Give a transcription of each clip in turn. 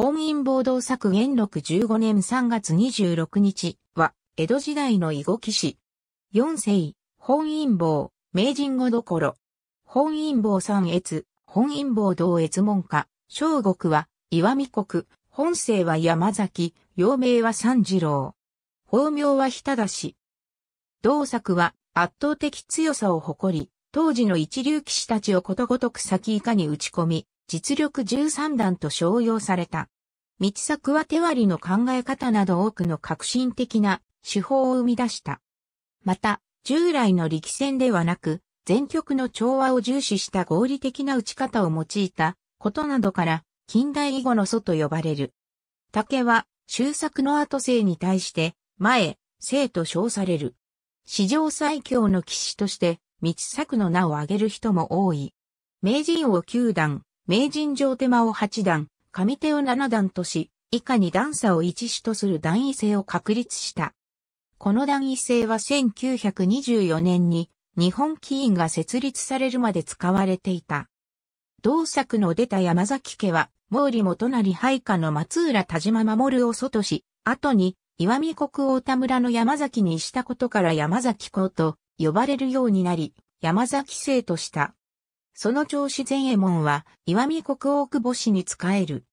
本因暴動作元禄15年3月26日は、江戸時代の囲碁騎士。四世、本因暴、名人語どころ。本因暴三越、本因暴同越門下、小国は、岩見国、本姓は山崎、幼名は三次郎。法名は日田氏。同作は圧倒的強さを誇り、当時の一流騎士たちをことごとく先以下に打ち込み、実力13段と称揚された。道作は手割りの考え方など多くの革新的な手法を生み出した。また、従来の力戦ではなく、全曲の調和を重視した合理的な打ち方を用いたことなどから、近代以後の祖と呼ばれる。竹は、終作の後世に対して、前、生と称される。史上最強の騎士として、道作の名を挙げる人も多い。名人を9段、名人上手間を8段、上手を7段とし、以下に段差を一種とする段位制を確立した。この段位制は1924年に日本棋院が設立されるまで使われていた。同作の出た山崎家は、毛利元成配下の松浦田島守を外し、後に岩見国大田村の山崎にしたことから山崎公と呼ばれるようになり、山崎生とした。その調子前衛門は、岩見国大久保氏に仕える。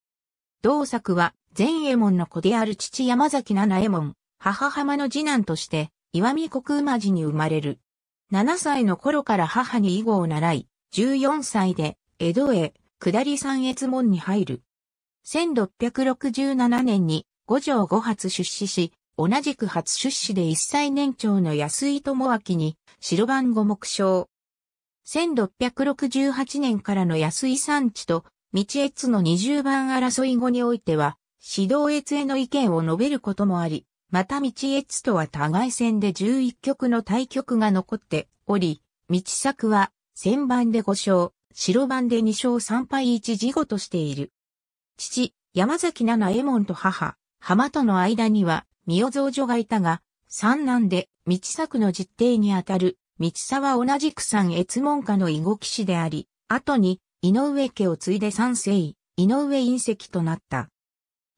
同作は、前衛門の子である父山崎七衛門、母浜の次男として、岩見国馬寺に生まれる。7歳の頃から母に囲碁を習い、14歳で、江戸へ、下り三越門に入る。1667年に、五条五発出資し、同じく初出資で一歳年長の安井智明に、白番五目章、1668年からの安井産地と、道越の20番争い後においては、指導越への意見を述べることもあり、また道越とは互い戦で11局の対局が残っており、道作は、千番で5勝、白番で2勝3敗1事後としている。父、山崎七右衛門と母、浜との間には、三代蔵女がいたが、三男で、道作の実弟にあたる、道沢同じく三越門下の囲碁騎士であり、後に井上家を継いで三世井上隕石となった。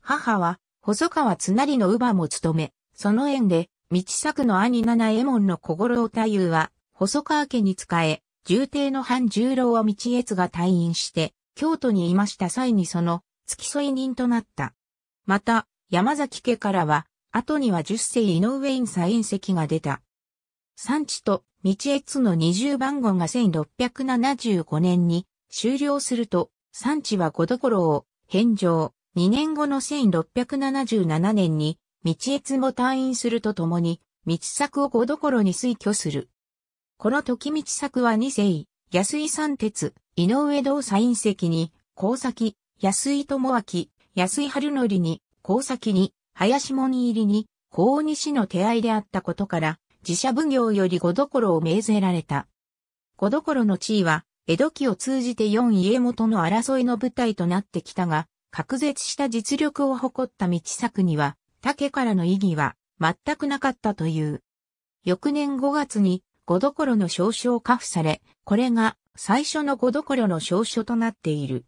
母は、細川津成の乳母も務め、その縁で、道作の兄七右衛門の小五郎太夫は、細川家に仕え、重帝の藩十郎は道越が退院して、京都にいました際にその、付き添い人となった。また、山崎家からは、後には十世井上院隕石が出た。産地と道越の二重番号が1675年に終了すると、産地は五どころを返上、2年後の1677年に道越も退院するとともに、道作を五どころに推挙する。この時道作は二世、安井三鉄、井上道左院席に、高崎、安井智明、安井春則に、高崎に、林門入りに、高西の手合いであったことから、自社奉行より五所を命ぜられた。五所の地位は、江戸期を通じて四家元の争いの舞台となってきたが、隔絶した実力を誇った道作には、竹からの意義は全くなかったという。翌年5月に五所の少書を下付され、これが最初の五所の少書となっている。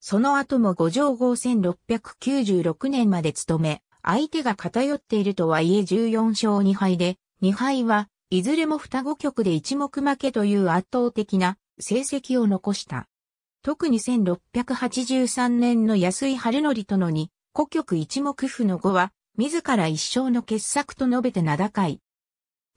その後も五条号1696年まで務め、相手が偏っているとはいえ14勝2敗で、2敗は、いずれも双子局で一目負けという圧倒的な成績を残した。特に1683年の安井春則とのに、古局一目譜の後は、自ら一生の傑作と述べて名高い。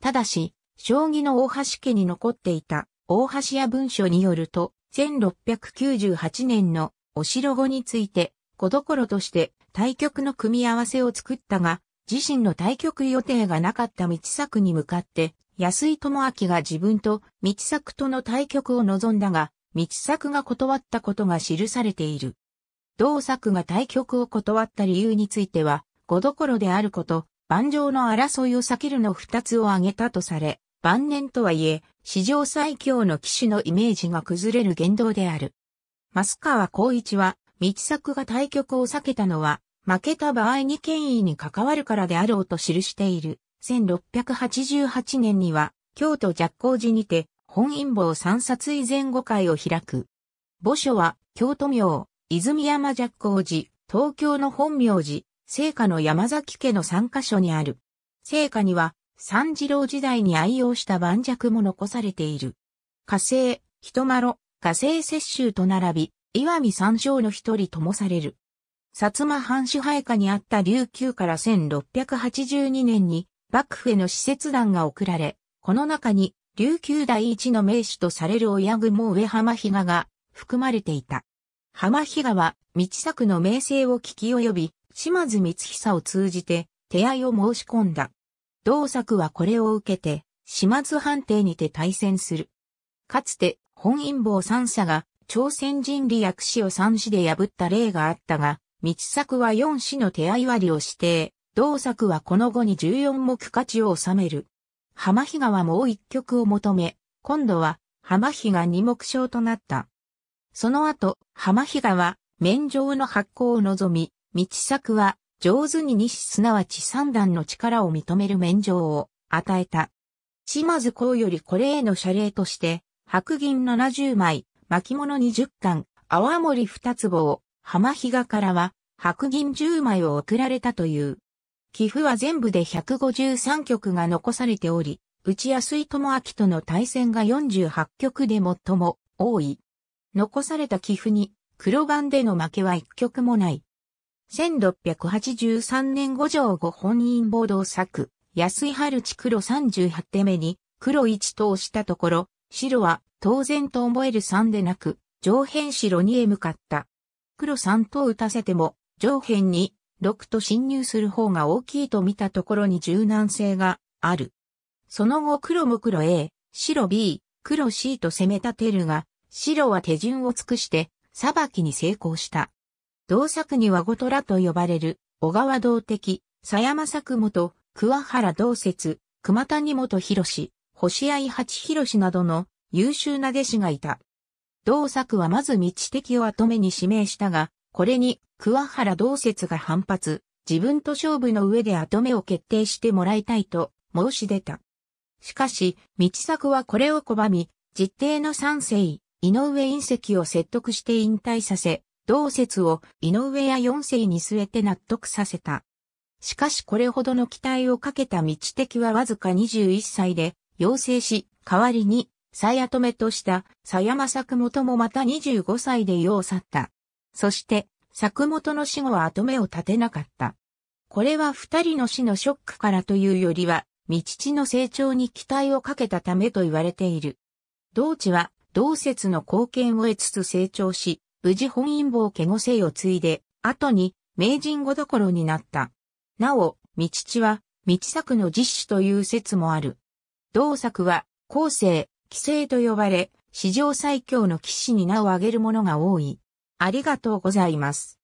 ただし、将棋の大橋家に残っていた大橋屋文書によると、1698年のお城後について、小所として対局の組み合わせを作ったが、自身の対局予定がなかった道作に向かって、安井智明が自分と道作との対局を望んだが、道作が断ったことが記されている。同作が対局を断った理由については、五どころであること、盤上の争いを避けるの二つを挙げたとされ、晩年とはいえ、史上最強の騎手のイメージが崩れる言動である。マス川光一は、道作が対局を避けたのは、負けた場合に権威に関わるからであろうと記している。1688年には、京都若光寺にて、本因坊三冊以前後会を開く。墓所は、京都名、泉山若光寺、東京の本名寺、聖火の山崎家の3箇所にある。聖火には、三次郎時代に愛用した盤石も残されている。火星、人丸、火星雪舟と並び、岩見三章の一人ともされる。薩摩藩主配下にあった琉球から1682年に幕府への使節団が送られ、この中に琉球第一の名手とされる親雲上浜比嘉が含まれていた。浜比嘉は道作の名声を聞き及び、島津光久を通じて手合いを申し込んだ。同作はこれを受けて、島津藩邸にて対戦する。かつて、本因坊三者が朝鮮人利薬師を三死で破った例があったが、道作は4子の手合割を指定。同作はこの後に14目価値を収める。浜比嘉はもう一曲を求め、今度は浜比嘉二目章となった。その後、浜比嘉は免状の発行を望み、道作は上手に二子すなわち三段の力を認める免状を与えた。島津公よりこれへの謝礼として、白銀70枚、巻物20巻、泡盛2壺を浜比嘉からは白銀10枚を贈られたという。寄付は全部で153曲が残されており、内安井智明との対戦が48曲で最も多い。残された寄付に黒番での負けは1曲もない。1683年五条五本院暴動作、安井春地黒38手目に黒1押したところ、白は当然と思える3でなく、上辺白2へ向かった。黒3と打たせても、上辺に6と侵入する方が大きいと見たところに柔軟性がある。その後黒も黒 A、白 B、黒 C と攻めたてるが、白は手順を尽くして、裁きに成功した。同作にはゴトラと呼ばれる、小川道的、佐山作元、桑原道節、熊谷元博士、星合八博士などの優秀な弟子がいた。同作はまず道敵を後目に指名したが、これに桑原道説が反発、自分と勝負の上で後目を決定してもらいたいと申し出た。しかし、道作はこれを拒み、実定の三世、井上隕石を説得して引退させ、同説を井上や四世に据えて納得させた。しかしこれほどの期待をかけた道敵はわずか21歳で、要請し、代わりに鞘止めとした鞘山作元もまた25歳で世を去った。そして、作元の死後は後目を立てなかった。これは二人の死のショックからというよりは、道父の成長に期待をかけたためと言われている。道地は、同説の貢献を得つつ成長し、無事本因坊家せいを継いで、後に、名人ごどころになった。なお、道父は、道作の実主という説もある。同作は、後世、騎士と呼ばれ、史上最強の騎士に名を挙げる者が多い。ありがとうございます。